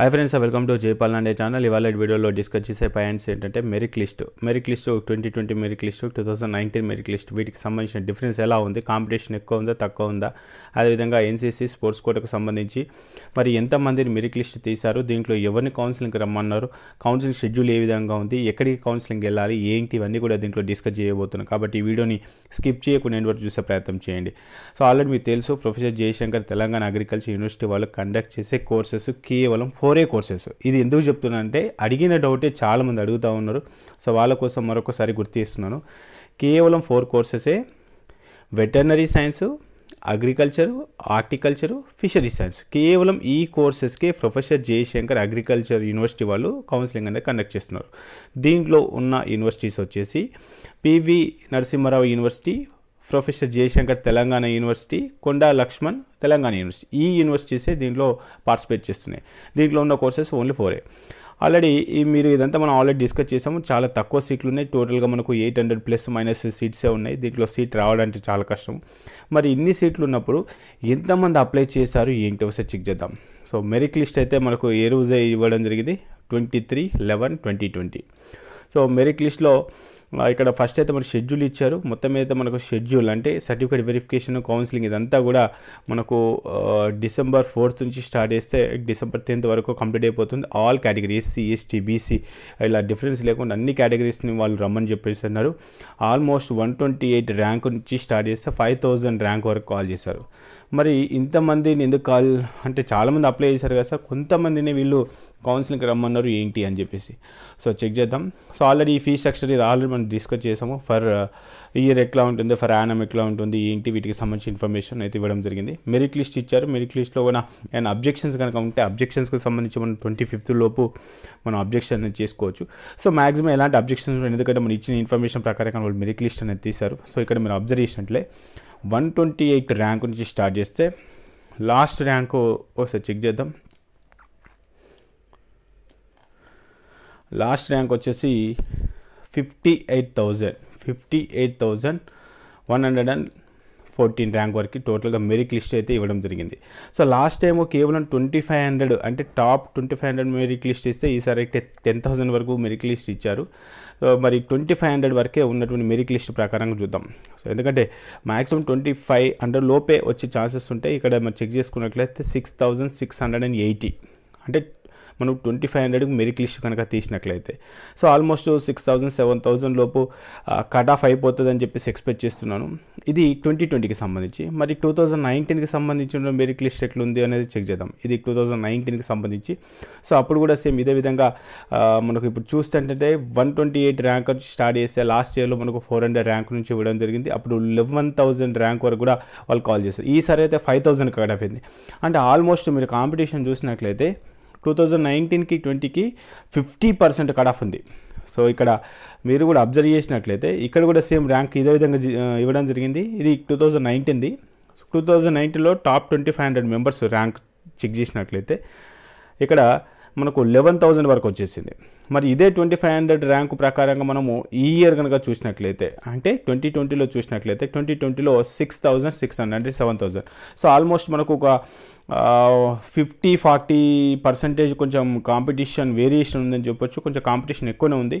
hi friends welcome to Jaipal Nande channel ఇవాళ వీడియోలో discuss చేసే పాయింట్స్ ఏంటంటే merit list merit list twenty twenty merit list two thousand nineteen merit list వీటికి సంబంధించిన difference ఎలా ఉంది కాంపిటీషన్ ఎక్కువ ఉందా తక్కువ ఉందా అదేవిధంగా ఎన్సీసీ స్పోర్ట్స్ కోటకు సంబంధించి మరి ఎంతమందిని మెరిట్ లిస్ట్ తీశారు దీంట్లో ఎవరిని కౌన్సిలింగ్కి రమ్మన్నారు కౌన్సిలింగ్ షెడ్యూల్ ఏ విధంగా ఉంది ఎక్కడికి కౌన్సిలింగ్ వెళ్ళాలి ఏంటి ఇవన్నీ కూడా దీంట్లో డిస్కస్ చేయబోతున్నాను కాబట్టి ఈ వీడియోని స్కిప్ చేయకుండా నేను వరకు చూసే ప్రయత్నం చేయండి సో ఆల్రెడీ మీకు తెలుసు professor Jayashankar Telangana agriculture university వాళ్ళు కండక్ట్ చేసే కోర్సెస్ కేవలం ఫోర్ ఫోరే కోర్సెస్ ఇది ఎందుకు చెప్తున్నానంటే అడిగిన డౌటే చాలామంది అడుగుతూ ఉన్నారు సో వాళ్ళ కోసం మరొకసారి గుర్తు చేస్తున్నాను కేవలం ఫోర్ కోర్సెసే veterinary science agriculture horticulture fishery science కేవలం ఈ కోర్సెస్కి ప్రొఫెసర్ జయశంకర్ అగ్రికల్చర్ యూనివర్సిటీ వాళ్ళు కౌన్సిలింగ్ అనేది కండక్ట్ చేస్తున్నారు దీంట్లో ఉన్న యూనివర్సిటీస్ వచ్చేసి PV Narasimha Rao university professor Jayashankar Telangana university Konda Laxman Telangana university ఈ యూనివర్సిటీసే దీంట్లో పార్టిసిపేట్ చేస్తున్నాయి దీంట్లో ఉన్న కోర్సెస్ ఓన్లీ ఫోరే ఆల్రెడీ మీరు ఇదంతా మనం ఆల్రెడీ డిస్కస్ చేసాము చాలా తక్కువ సీట్లు ఉన్నాయి టోటల్గా మనకు ఎయిట్ హండ్రెడ్ ప్లస్ మైనస్ సీట్సే ఉన్నాయి దీంట్లో సీట్ రావడానికి చాలా కష్టం మరి ఇన్ని సీట్లు ఉన్నప్పుడు ఎంతమంది అప్లై చేశారు ఏంటి ఒకసారి చెక్ చేద్దాం సో మెరిట్ లిస్ట్ అయితే మనకు ఏ రోజే ఇవ్వడం జరిగింది twenty three eleven twenty twenty so merit లిస్ట్లో ఇక్కడ ఫస్ట్ అయితే మనకు షెడ్యూల్ ఇచ్చారు మొత్తం అయితే మనకు షెడ్యూల్ అంటే సర్టిఫికేట్ వెరిఫికేషన్ కౌన్సిలింగ్ ఇదంతా కూడా మనకు డిసెంబర్ ఫోర్త్ నుంచి స్టార్ట్ చేస్తే డిసెంబర్ టెన్త్ వరకు కంప్లీట్ అయిపోతుంది all category SC ST BC ఇలా డిఫరెన్స్ లేకుండా అన్ని కేటగిరీస్ని వాళ్ళు రమ్మని చెప్పేసి అన్నారు almost one twenty eight rank నుంచి స్టార్ట్ చేస్తే ఫైవ్ థౌజండ్ ర్యాంక్ వరకు కాల్ చేశారు మరి ఇంతమందిని ఎందుకు కాల్ అంటే చాలామంది అప్లై చేశారు కదా సార్ కొంతమందిని వీళ్ళు కౌన్సిలింగ్కి రమ్మన్నారు ఏంటి అని చెప్పేసి సో చెక్ చేద్దాం సో ఆల్రెడీ ఈ ఫీ స్ట్రక్చర్ ఇది ఆల్రెడీ మనం డిస్కస్ చేసాము ఫర్ uh, ఇయర్ ఎట్లా ఉంటుంది ఫర్ యానం ఎట్లా ఉంటుంది ఏంటి వీటికి సంబంధించిన ఇన్ఫర్మేషన్ అయితే ఇవ్వడం జరిగింది మెరిట్ లిస్ట్ ఇచ్చారు మెరిట్ లిస్ట్లో కూడా ఏమైనా అబ్జెక్షన్స్ కనుక ఉంటే అబ్జెక్షన్స్కి సంబంధించి మనం ట్వంటీ ఫిఫ్త్ లోపు మనం అబ్జెక్షన్ అనేది చేసుకోవచ్చు సో మాక్సిమం ఎలాంటి అబ్జెక్షన్స్ ఎందుకంటే మనం ఇచ్చిన ఇన్ఫర్మేషన్ ప్రకారం వాళ్ళు మెరిట్ లిస్ట్ అనేది తీశారు సో ఇక్కడ మీరు అబ్జర్వ్ చేసినట్లే వన్ ట్వంటీ ఎయిట్ ర్యాంక్ నుంచి స్టార్ట్ చేస్తే లాస్ట్ ర్యాంకు ఒకసారి చెక్ చేద్దాం లాస్ట్ ర్యాంక్ వచ్చేసి fifty eight thousand fifty eight thousand one hundred and fourteen rank వరకు టోటల్గా మెరిట్ లిస్ట్ అయితే ఇవ్వడం జరిగింది సో లాస్ట్ టైం కేవలం ట్వంటీ ఫైవ్ హండ్రెడ్ అంటే top twenty five hundred merit list ఇస్తే ఈసారి టెన్ థౌసండ్ వరకు మెరిట్ లిస్ట్ ఇచ్చారు మరి ట్వంటీ ఫైవ్ హండ్రెడ్ వరకే ఉన్నటువంటి మెరిట్ లిస్ట్ ప్రకారంగా చూద్దాం సో ఎందుకంటే మ్యాక్సిమం ట్వంటీ ఫైవ్ హండ్రెడ్ లోపే వచ్చే ఛాన్సెస్ ఉంటాయి ఇక్కడ మరి చెక్ చేసుకున్నట్లయితే six thousand six hundred and eighty అంటే మనం ట్వంటీ ఫైవ్ హండ్రెడ్కి మెరిట్ లిస్ట్ కనుక తీసినట్లయితే so almost six thousand seven thousand లోపు కట్ ఆఫ్ అయిపోతుందని చెప్పేసి ఎక్స్పెక్ట్ చేస్తున్నాను ఇది ట్వంటీ ట్వంటీకి సంబంధించి మరి టూ థౌజండ్ నైన్టీన్కి సంబంధించిన మెరిట్ లిస్ట్ ఎట్లుంది అనేది చెక్ చేద్దాం ఇది టూ థౌజండ్ నైన్టీన్కి సంబంధించి సో అప్పుడు కూడా సేమ్ ఇదే విధంగా మనకు ఇప్పుడు చూస్తే అంటే one twenty eight rank start చేస్తే లాస్ట్ ఇయర్లో మనకు ఫోర్ హండ్రెడ్ ర్యాంక్ నుంచి ఇవ్వడం జరిగింది అప్పుడు లెవెన్ థౌసండ్ ర్యాంక్ వరకు కూడా వాళ్ళు కాల్ చేస్తారు ఈసారి అయితే ఫైవ్ థౌసండ్ కట్ అయింది అంటే ఆల్మోస్ట్ మీరు కాంపిటీషన్ చూసినట్లయితే టూ థౌజండ్ నైన్టీన్కి ట్వంటీకి ఫిఫ్టీ పర్సెంట్ కట్ ఆఫ్ ఉంది సో ఇక్కడ మీరు కూడా అబ్జర్వ్ చేసినట్లయితే ఇక్కడ కూడా సేమ్ ర్యాంక్ ఇదే విధంగా ఇవ్వడం జరిగింది ఇది టూ థౌజండ్ నైన్టీన్ది టూ థౌజండ్ నైన్టీన్లో top twenty five hundred members rank check చేసినట్లయితే ఇక్కడ మనకు లెవెన్ థౌజండ్ వరకు వచ్చేసింది మరి ఇదే ట్వంటీ ఫైవ్ హండ్రెడ్ ర్యాంకు ప్రకారంగా మనము ఈ ఇయర్ కనుక చూసినట్లయితే అంటే ట్వంటీ ట్వంటీలో చూసినట్లయితే ట్వంటీ ట్వంటీలో సిక్స్ థౌజండ్ సిక్స్ హండ్రెడ్ అంటే సెవెన్ థౌజండ్ సో ఆల్మోస్ట్ మనకు ఒక ఫిఫ్టీ ఫార్టీ పర్సంటేజ్ కొంచెం కాంపిటీషన్ వేరియేషన్ ఉందని చెప్పొచ్చు కొంచెం కాంపిటీషన్ ఎక్కువనే ఉంది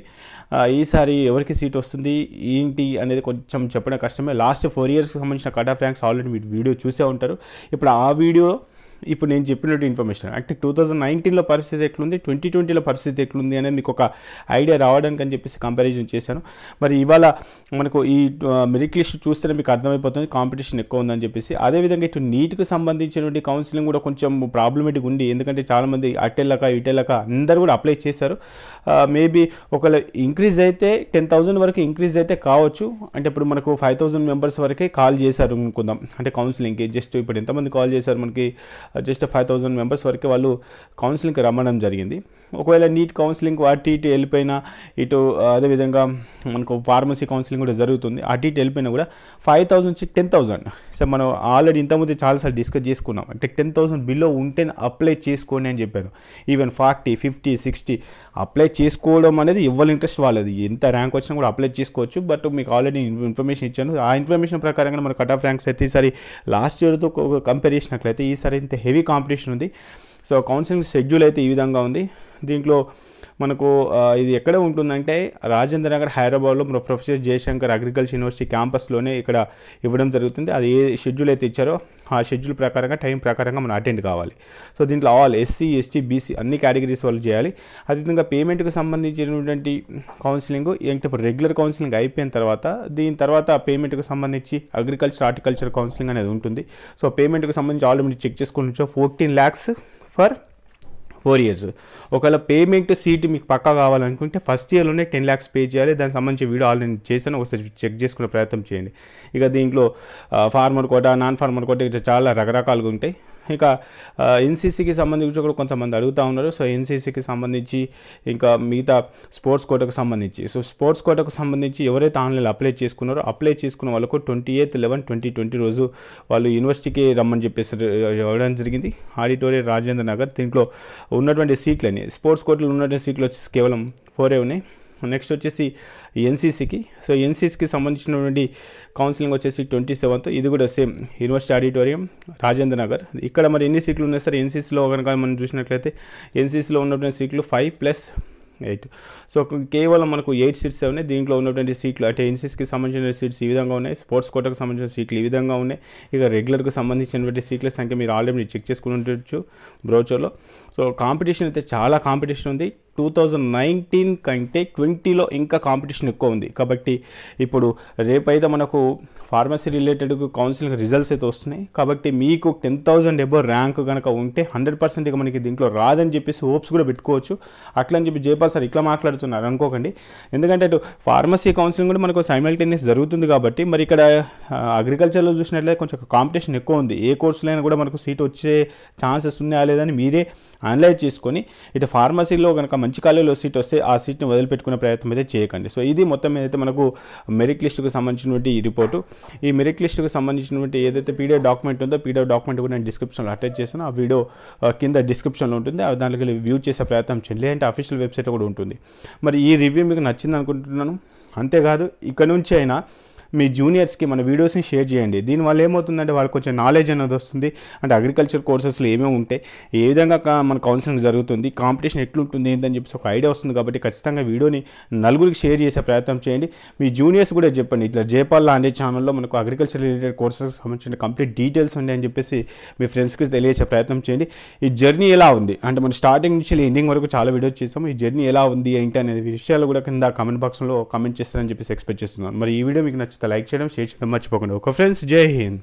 ఈసారి ఎవరికి సీట్ వస్తుంది ఏంటి అనేది కొంచెం చెప్పడం కష్టమే లాస్ట్ ఫోర్ ఇయర్స్కి సంబంధించిన కట్ ఆఫ్ ర్యాంక్స్ ఆల్రెడీ మీరు వీడియో చూసే ఉంటారు ఇప్పుడు ఆ వీడియో ఇప్పుడు నేను చెప్పినట్టు ఇన్ఫర్మేషన్ అంటే టూ థౌజండ్ నైన్టీన్లో పరిస్థితి ఎట్లుంది ట్వంటీ ట్వంటీలో పరిస్థితి ఎట్లుంది అనేది మీకు ఒక ఐడియా రావడానికి అని చెప్పేసి కంపారిజన్ చేశాను మరి ఇవాళ మనకు ఈ మెరిట్ లిస్ట్ చూస్తేనే మీకు అర్థమైపోతుంది కాంపిటీషన్ ఎక్కువ ఉందని చెప్పేసి అదేవిధంగా ఇటు నీట్కి సంబంధించినటువంటి కౌన్సిలింగ్ కూడా కొంచెం ప్రాబ్లమేటిక్ ఉంది ఎందుకంటే చాలామంది అటెళ్ళక ఇటెళ్ళక అందరూ కూడా అప్లై చేశారు మేబీ ఒకవేళ ఇంక్రీజ్ అయితే టెన్ థౌసండ్ వరకు ఇంక్రీజ్ అయితే కావచ్చు అంటే ఇప్పుడు మనకు ఫైవ్ థౌసండ్ మెంబర్స్ వరకే కాల్ చేశారు అనుకుందాం అంటే కౌన్సిలింగ్కి జస్ట్ ఇప్పుడు ఎంతమంది కాల్ చేశారు మనకి జస్ట్ ఫైవ్ థౌజండ్ మెంబర్స్ వరకు వాళ్ళు కౌన్సిలింగ్కి రమ్మడం జరిగింది ఒకవేళ నీట్ కౌన్సిలింగ్ అటు ఇటు వెళ్ళిపోయినా ఇటు అదేవిధంగా మనకు ఫార్మసీ కౌన్సిలింగ్ కూడా జరుగుతుంది అటు ఇటు వెళ్ళిపోయినా కూడా ఫైవ్ థౌసండ్ నుంచి టెన్ థౌసండ్ సో మనం ఆల్రెడీ ఇంతకుముందు చాలాసార్లు డిస్కస్ చేసుకున్నాం అంటే టెన్ థౌసండ్ బిలో ఉంటే అప్లై చేసుకోండి అని చెప్పాను even forty fifty sixty apply చేసుకోవడం అనేది ఇవ్వాలి ఇంట్రెస్ట్ వాళ్ళది ఎంత ర్యాంక్ వచ్చినా కూడా అప్లై చేసుకోవచ్చు బట్ మీకు ఆల్రెడీ ఇన్ఫర్మేషన్ ఇచ్చాను ఆ ఇన్ఫర్మేషన్ ప్రకారంగా మన కట్ ఆఫ్ ర్యాంక్స్ అయితే ఈసారి లాస్ట్ ఇయర్తో కంపేర్ చేసినట్లయితే ఈసారి ఇంత హెవీ కాంపిటీషన్ ఉంది సో కౌన్సిలింగ్ షెడ్యూల్ అయితే ఈ విధంగా ఉంది దీంట్లో మనకు ఇది ఎక్కడ ఉంటుందంటే రాజేంద్ర నగర్ హైదరాబాద్లో ప్రొఫెసర్ జయశంకర్ అగ్రికల్చర్ యూనివర్సిటీ క్యాంపస్లోనే ఇక్కడ ఇవ్వడం జరుగుతుంది అది ఏ షెడ్యూల్ అయితే ఇచ్చారో ఆ షెడ్యూల్ ప్రకారంగా టైం ప్రకారంగా మనం అటెండ్ కావాలి సో దీంట్లో ఆల్ ఎస్సీ ఎస్టీ బీసీ అన్ని కేటగిరీస్ వాళ్ళు చేయాలి అదేవిధంగా పేమెంట్కి సంబంధించినటువంటి కౌన్సిలింగ్ ఏంటంటే ఇప్పుడు రెగ్యులర్ కౌన్సిలింగ్ అయిపోయిన తర్వాత దీని తర్వాత పేమెంట్కి సంబంధించి అగ్రికల్చర్ హార్టికల్చర్ కౌన్సిలింగ్ అనేది ఉంటుంది సో పేమెంట్కి సంబంధించి ఆల్రెడీ చెక్ చేసుకుని fourteen lakhs for four years ఒకవేళ పేమెంట్ సీట్ మీకు పక్కా కావాలనుకుంటే ఫస్ట్ ఇయర్లోనే టెన్ ల్యాక్స్ పే చేయాలి దానికి సంబంధించి వీడియో ఆల్రెడీ చేశాను ఒకసారి చెక్ చేసుకునే ప్రయత్నం చేయండి ఇక దీంట్లో farmer quota non farmer quota ఇట్లా చాలా రకరకాలుగా ఉంటాయి ఇక ఎన్సీసీకి సంబంధించి కూడా కొంతమంది అడుగుతూ ఉన్నారు సో ఎన్సీసీకి సంబంధించి ఇంకా మిగతా స్పోర్ట్స్ కోటకు సంబంధించి సో స్పోర్ట్స్ కోటకు సంబంధించి ఎవరైతే ఆన్లైన్లో అప్లై చేసుకున్నారో అప్లై చేసుకున్న వాళ్ళకు twenty eighth eleven twenty twenty రోజు వాళ్ళు యూనివర్సిటీకి రమ్మని చెప్పేసి ఇవ్వడం జరిగింది ఆడిటోరియం రాజేంద్ర నగర్ దీంట్లో ఉన్నటువంటి సీట్లని స్పోర్ట్స్ కోటలో ఉన్నటువంటి సీట్లు వచ్చేసి కేవలం ఫోరే ఉన్నాయి నెక్స్ట్ వచ్చేసి ఎన్సీసీకి సో ఎన్సీసీకి సంబంధించినటువంటి కౌన్సిలింగ్ వచ్చేసి ట్వంటీ సెవెంత్ ఇది కూడా same university auditorium Rajendra Nagar ఇక్కడ మరి ఎన్ని సీట్లు ఉన్నాయి సార్ ఎన్సీసీలో కనుక మనం చూసినట్లయితే ఎన్సీసీలో ఉన్నటువంటి సీట్లు ఫైవ్ ప్లస్ ఎయిట్ సో కేవలం మనకు ఎయిట్ సీట్స్ ఉన్నాయి దీంట్లో ఉన్నటువంటి సీట్లు అంటే ఎన్సీసీకి సంబంధించిన సీట్స్ ఈ విధంగా ఉన్నాయి స్పోర్ట్స్ కోటకు సంబంధించిన సీట్లు ఈ విధంగా ఉన్నాయి ఇక రెగ్యులర్కి సంబంధించినటువంటి సీట్ల సంఖ్య మీరు ఆల్రెడీ చెక్ చేసుకుని ఉండొచ్చు బ్రోచర్లో సో కాంపిటీషన్ అయితే చాలా కాంపిటీషన్ ఉంది టూ థౌజండ్ నైన్టీన్ కంటే ట్వంటీలో ఇంకా కాంపిటీషన్ ఎక్కువ ఉంది కాబట్టి ఇప్పుడు రేపైతే మనకు ఫార్మసీ రిలేటెడ్ కౌన్సిలింగ్ రిజల్ట్స్ అయితే వస్తున్నాయి కాబట్టి మీకు టెన్ థౌజండ్ ఎబో ర్యాంక్ కనుక ఉంటే హండ్రెడ్ పర్సెంట్ ఇక మనకి దీంట్లో రాదని చెప్పేసి హోప్స్ కూడా పెట్టుకోవచ్చు అట్లా అని చెప్పి జయపాల్ సార్ ఇట్లా మాట్లాడుతున్నారు అనుకోకండి ఎందుకంటే అటు ఫార్మసీ కౌన్సిలింగ్ కూడా మనకు సైమల్టేనియస్ జరుగుతుంది కాబట్టి మరి ఇక్కడ అగ్రికల్చర్లో చూసినట్లయితే కొంచెం కాంపిటీషన్ ఎక్కువ ఉంది ఏ కోర్సులైనా కూడా మనకు సీట్ వచ్చే ఛాన్సెస్ ఉన్నాయా లేదని మీరే అనలైజ్ చేసుకొని ఇటు ఫార్మసీలో కనుక మంచి కాలేజీలో సీట్ వస్తే ఆ సీట్ని వదిలిపెట్టుకునే ప్రయత్నం అయితే చేయకండి సో ఇది మొత్తం ఏదైతే మనకు మెరిట్ లిస్టుకు సంబంధించినటువంటి ఈ రిపోర్టు ఈ మెరిట్ లిస్టుకు సంబంధించినటువంటి ఏదైతే పీడిఎఫ్ డాక్యుమెంట్ ఉందో పీడిఎఫ్ డాక్యుమెంట్ కూడా నేను డిస్క్రిప్షన్లో అటాచ్ చేసాను ఆ వీడియో కింద డిస్క్రిప్షన్లో ఉంటుంది అవి దానికి వ్యూ చేసే ప్రయత్నం చేయండి లేదంటే అఫీషియల్ వెబ్సైట్ కూడా ఉంటుంది మరి ఈ రివ్యూ మీకు నచ్చింది అనుకుంటున్నాను అంతేకాదు ఇక్కడ నుంచి అయినా మీ జూనియర్స్కి మన వీడియోస్ని షేర్ చేయండి దీనివల్ల ఏమవుతుందంటే వాళ్ళకి కొంచెం నాలెడ్జ్ అనేది వస్తుంది అంటే అగ్రికల్చర్ కోర్సెస్లో ఏమేమి ఉంటాయి ఏ విధంగా మన కౌన్సిలింగ్ జరుగుతుంది కాంపిటీషన్ ఎట్లుంటుంది ఏంటని చెప్పేసి ఒక ఐడియా వస్తుంది కాబట్టి ఖచ్చితంగా వీడియోని నలుగురికి షేర్ చేసే ప్రయత్నం చేయండి మీ జూనియర్స్ కూడా చెప్పండి ఇట్లా జేపాల్ లాంటి ఛానల్లో మనకు అగ్రికల్చర్ రిలేటెడ్ కోర్సెస్కి సంబంధించిన కంప్లీట్ డీటెయిల్స్ అని చెప్పేసి మీ ఫ్రెండ్స్కి తెలియజేసే ప్రయత్నం చేయండి ఈ జర్నీ ఎలా ఉంది అంటే మనం స్టార్టింగ్ నుంచి ఎండింగ్ వరకు చాలా వీడియోస్ చేసాము ఈ జర్నీ ఎలా ఉంది ఏంటి అనేది విషయాలు కూడా కింద కామెంట్ బాక్స్లో కామెంట్ చేస్తారని చెప్పేసి ఎక్స్పెక్ట్ చేస్తున్నాను మరి ఈ వీడియో మీకు నచ్చింది लाइक चयन षेर मर्चीपक फ्रेंड्स जय हिंद